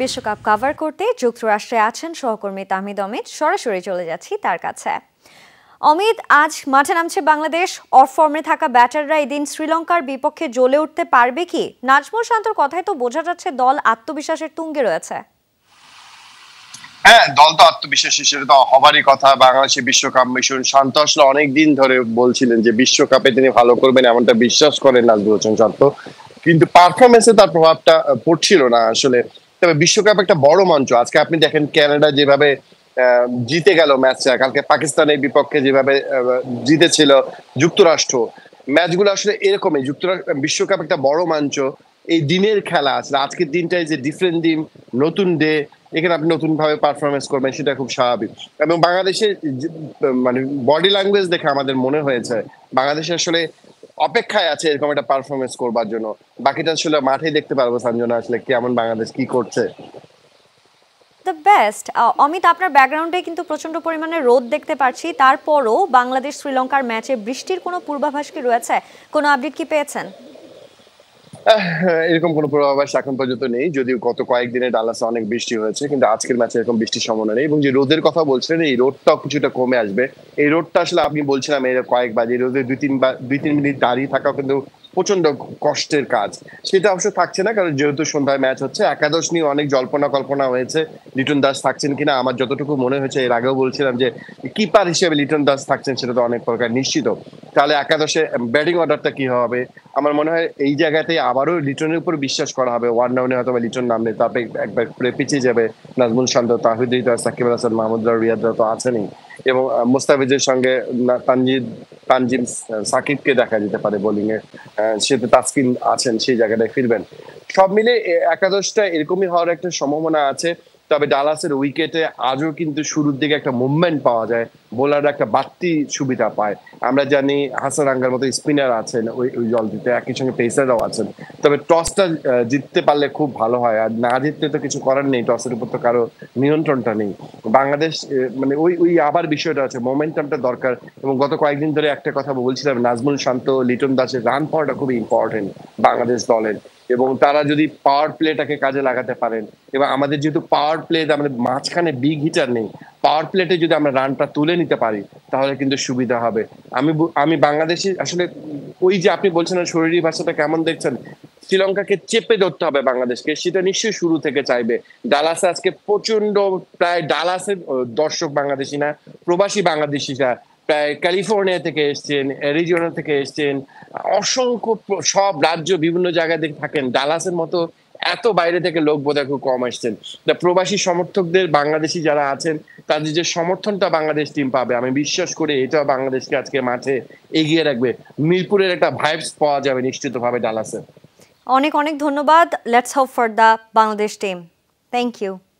বিশ্বকাপ কভার করতে যুক্তরাষ্ট্রে আছেন সহকর্মী তাহমিদ অমিত সরাসরি চলে যাচ্ছি তার কাছে অমিত আজ মাঠে নামছে বাংলাদেশ অফ ফর্মে থাকা ব্যাটাররা এদিন শ্রীলঙ্কার বিপক্ষে জ্বলে উঠতে পারবে কি নাজমুল শান্তর কথায় তো বোঝা যাচ্ছে দল আত্মবিশ্বাসের তুঙ্গে রয়েছে হ্যাঁ দল তো আত্মবিশ্বাস হিসেবে তো হবারই কথা বাংলাদেশে বিশ্বকাপ মিশন শান্ত আসলে অনেকদিন ধরে বলছিলেন যে বিশ্বকাপে তিনি ভালো করবেন এমনটা বিশ্বাস করেন নাজমুল হোসেন শান্ত কিন্তু পারফরমেন্সে তার প্রভাবটা পড়ছিল না আসলে তবে বিশ্বকাপ একটা বড় মঞ্চ আজকে আপনি দেখেন ক্যানাডা যেভাবে জিতে গেল ম্যাচটা কালকে পাকিস্তানের বিপক্ষে যেভাবে জিতেছিল যুক্তরাষ্ট্র ম্যাচগুলো আসলে এরকমই যুক্তরাষ্ট্র বিশ্বকাপ একটা বড় মঞ্চ এই দিনের খেলা আসলে আজকের দিনটাই যে ডিফারেন্ট দিন নতুন ডে এখানে আপনি নতুনভাবে পারফরমেন্স করবেন সেটা খুব স্বাভাবিক এবং বাংলাদেশের মানে বডি ল্যাঙ্গুয়েজ দেখে আমাদের মনে হয়েছে বাংলাদেশে আসলে অপেক্ষায় আছে এরকম একটা পারফরমেন্স করবার জন্য বাকিটা আসলে মাঠেই দেখতে পারবো সঞ্জনা আসলে কেমন বাংলাদেশ কি করছে দ্য বেস্ট অমিত আপনার ব্যাকগ্রাউন্ডে কিন্তু প্রচন্ড পরিমাণে রোদ দেখতে পাচ্ছি তারপরও বাংলাদেশ শ্রীলঙ্কার ম্যাচে বৃষ্টির কোনো পূর্বাভাস কি রয়েছে কোনো আপডেট কি পেয়েছেন এরকম কোনো পূর্বাভাস এখন পর্যন্ত নেই যদিও গত কয়েকদিনে ডালাসে অনেক বৃষ্টি হয়েছে কিন্তু আজকের ম্যাচে এরকম বৃষ্টির সম্ভাবনা নেই এবং যে রোদের কথা বলছিলেন এই রোডটাও কিছুটা কমে আসবে এই রোডটা আসলে আপনি বলছিলাম এর কয়েকবার যে রোদে দুই তিন দুই তিন মিনিট দাঁড়িয়ে থাকা কিন্তু প্রচন্ড কষ্টের কাজ সেটা অবশ্য থাকছে না কারণ যেহেতু সন্ধ্যায় ম্যাচ হচ্ছে একাদশ নিয়ে অনেক জল্পনা কল্পনা হয়েছে লিটন দাস থাকছেন কিনা আমার যতটুকু মনে হয়েছে এর আগেও বলছিলাম যে কিপার হিসেবে লিটন দাস থাকছেন সেটা তো অনেক প্রকার নিশ্চিত তাহলে একাদশে ব্যাটিং অর্ডারটা কি হবে আমার মনে হয় এই জায়গাতে আবারও লিটনের উপর বিশ্বাস করা হবে ওয়ান ডাউনে হয়তো লিটন নামলে তারপরে একবার পিছিয়ে যাবে নাজমুল শান্ত তাহিদ সাকিব আল হাসান মাহমুদরা রিয়াদ তো আছেনই এবং মোস্তাফিজের সঙ্গে তানজিদ তানজিম সাকিবকে দেখা যেতে পারে বোলিং এ সেতে তাসকিন আছেন সেই জায়গাটায় ফিরবেন সব মিলে একাদশটা এরকমই হওয়ার একটা সম্ভাবনা আছে তবে ডালাসের উইকেটে আজও কিন্তু শুরুর দিকে একটা মুভমেন্ট পাওয়া যায় বোলার একটা বাড়তি সুবিধা পায় আমরা জানি হাসান আঙ্গার মতো স্পিনার আছেন ওই ওই দলটিতে একই সঙ্গে পেসাররাও আছেন তবে টসটা জিততে পারলে খুব ভালো হয় আর না জিততে তো কিছু করার নেই টসের উপর তো কারো নিয়ন্ত্রণটা নেই বাংলাদেশ মানে ওই ওই আবার বিষয়টা আছে মোমেন্টামটা দরকার এবং গত কয়েকদিন ধরে একটা কথা বলছিলাম নাজমুল শান্ত লিটন দাসের রান পাওয়াটা খুবই ইম্পর্টেন্ট বাংলাদেশ দলের এবং তারা যদি পাওয়ার প্লেটাকে কাজে লাগাতে পারেন এবং আমাদের যেহেতু পাওয়ার প্লে আমাদের মাঝখানে বিগ হিটার নেই পাওয়ার প্লেটে যদি আমরা রানটা তুলে নিতে পারি তাহলে কিন্তু সুবিধা হবে আমি আমি বাংলাদেশি আসলে ওই যে আপনি বলছেন শরীরী ভাষাটা কেমন দেখছেন শ্রীলঙ্কাকে চেপে ধরতে হবে বাংলাদেশকে সেটা নিশ্চয়ই শুরু থেকে চাইবে ডালাসে আজকে প্রচন্ড প্রায় ডালাসের দর্শক বাংলাদেশি না প্রবাসী বাংলাদেশিরা প্রায় ক্যালিফোর্নিয়া থেকে এসছেন অ্যারিজোনা থেকে এসছেন অসংখ্য সব রাজ্য বিভিন্ন জায়গা থেকে থাকেন ডালাসের মতো এত বাইরে থেকে লোক বোধহয় খুব কম আসছেন তা প্রবাসী সমর্থকদের বাংলাদেশি যারা আছেন তাদের যে সমর্থনটা বাংলাদেশ টিম পাবে আমি বিশ্বাস করি এটা বাংলাদেশকে আজকে মাঠে এগিয়ে রাখবে মিরপুরের একটা ভাইবস পাওয়া যাবে নিশ্চিতভাবে ডালাসে অনেক অনেক ধন্যবাদ let's hope for the Bangladesh team thank you